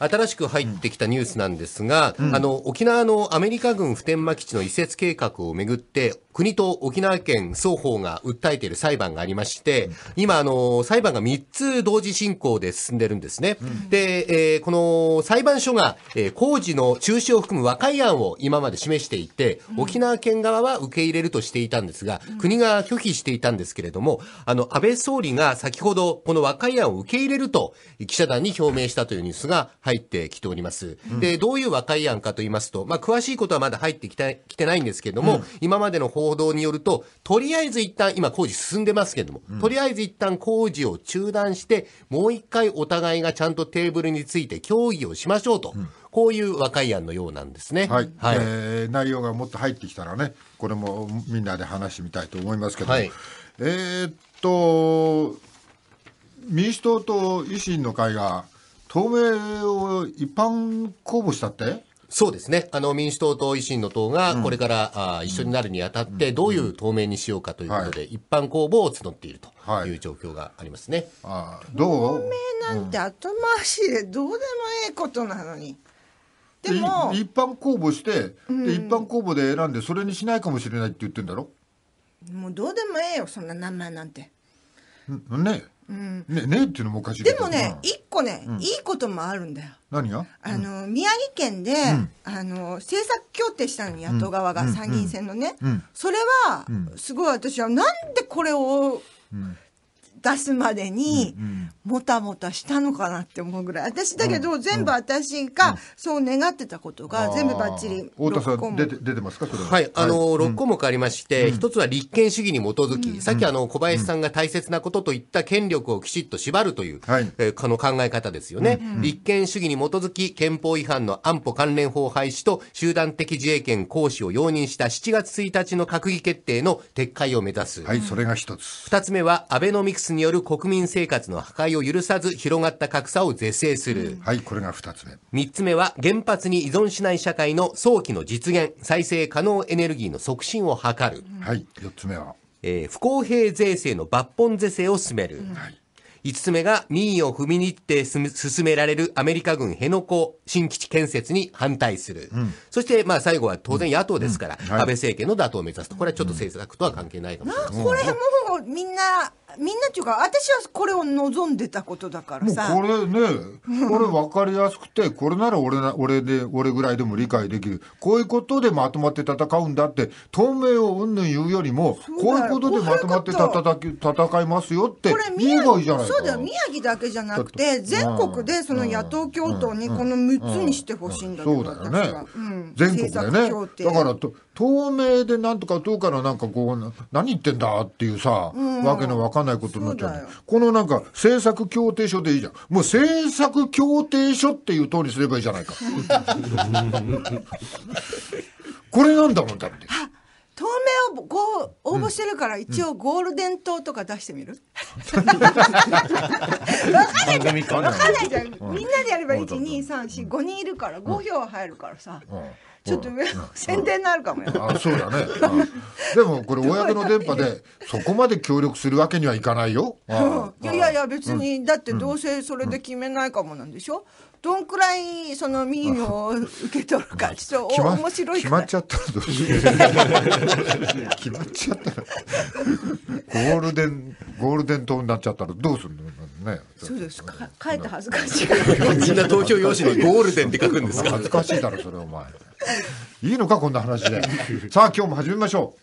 新しく入ってきたニュースなんですが、うん、あの、沖縄のアメリカ軍普天間基地の移設計画をめぐって、国と沖縄県双方が訴えている裁判がありまして、今、あの、裁判が3つ同時進行で進んでるんですね。うん、で、えー、この裁判所が、えー、工事の中止を含む和解案を今まで示していて、沖縄県側は受け入れるとしていたんですが、国が拒否していたんですけれども、あの、安倍総理が先ほどこの和解案を受け入れると記者団に表明したというニュースが入ってきております。で、どういう和解案かと言いますと、まあ、詳しいことはまだ入ってきてきてないんですけれども、今までの法報道によると、とりあえず一旦、今工事進んでますけれども、うん、とりあえず一旦工事を中断して、もう一回お互いがちゃんとテーブルについて協議をしましょうと、うん、こういう和解案のようなんですね。はい。はい、えー、内容がもっと入ってきたらね、これもみんなで話してみたいと思いますけども、はい、えー、っと、民主党と維新の会が、党名を一般公募したってそうですね。あの、民主党と維新の党が、これから、あ一緒になるにあたって、どういう透明にしようかということで、一般公募を募っているという状況がありますね。はい、どうなんて後回しでどうでもええことなのに。でも一般公募して、で一般公募で選んでそれにしないかもしれないって言ってんだろもうどうでもええよそんな名前なんてねえうん。ね、ねっていうのもおかしいでもね、一、個ね、いいこともあるんだよ。何があの、宮城県で、あの、政策協定したのに、野党側が、参議院選のね。それは、すごい私は、なんでこれを、出すまでに、もたもたしたのかなって思うぐらい。私だけど、全部私がそう願ってたことが、全部ばっちり。太田さん、出て出てますかそれは。はい、あの、6項目ありまして、1つは立憲主義に基づき、さっきあの、小林さんが大切なことといった権力をきちっと縛るという、はい、えこの考え方ですよね。立憲主義に基づき、憲法違反の安保関連法廃止と、集団的自衛権行使を容認した7月1日の閣議決定の撤回を目指す。はい、それが一つ。二つ目は、アベノミクスによる国民生活の破壊を許さず広がった格差を是正する。はい、これが二つ目。3つ目は原発に依存しない社会の早期の実現、再生可能エネルギーの促進を図る。はい、四つ目は。えー、不公平税制の抜本是正を進める。はい、5つ目が民意を踏みにって進められるアメリカ軍辺野古新基地建設に反対する、うん、そしてまあ最後は当然野党ですから、安倍政権の打倒を目指すと、これはちょっと政策とは関係ないかもしれません、これもみんなみんなっていうか私はこれを望んでたことだからさこれね これ分かりやすくてこれなら俺俺で俺ぐらいでも理解できるこういうことでまとまって戦うんだって透明をうんぬん言うよりもこういうことでまとまって戦戦いますよって言えばいいじゃないそうだよ宮城だけじゃなくて全国でその野党共闘にこの6つにしてほしいんだそうだよね、うん、全国でねだからと透明でなんとかうからなんかこう何言ってんだっていうさ、わけのわかかんないことになっちゃうう。このなんか、政策協定書でいいじゃん。もう政策協定書っていう通りすればいいじゃないか。これなんだもんだって。透明をご応募してるから、一応ゴールデン島とか出してみる、うん、分かんないじゃん分かんないじゃん、みんなでやれば12345人いるから5票入るからさ、うん、ちょっと上、宣伝になるかもよ、あそうだねでもこれ公の電波でそこまで協力するわけにはいかないよ。いやいやいや別に、だってどうせそれで決めないかもなんでしょ、うどんくらいその民意を受け取るか、ちょっと面白い決まっちゃったらどうしよう。決まっちゃったら。ゴールデン、ゴールデン塔になっちゃったらどうするのね。そうですか。書いて恥ずかしい。みんな投票用紙にゴールデンって書くんですか。恥ずかしいだろ、それお前。いいのか、こんな話で。さあ、今日も始めましょう。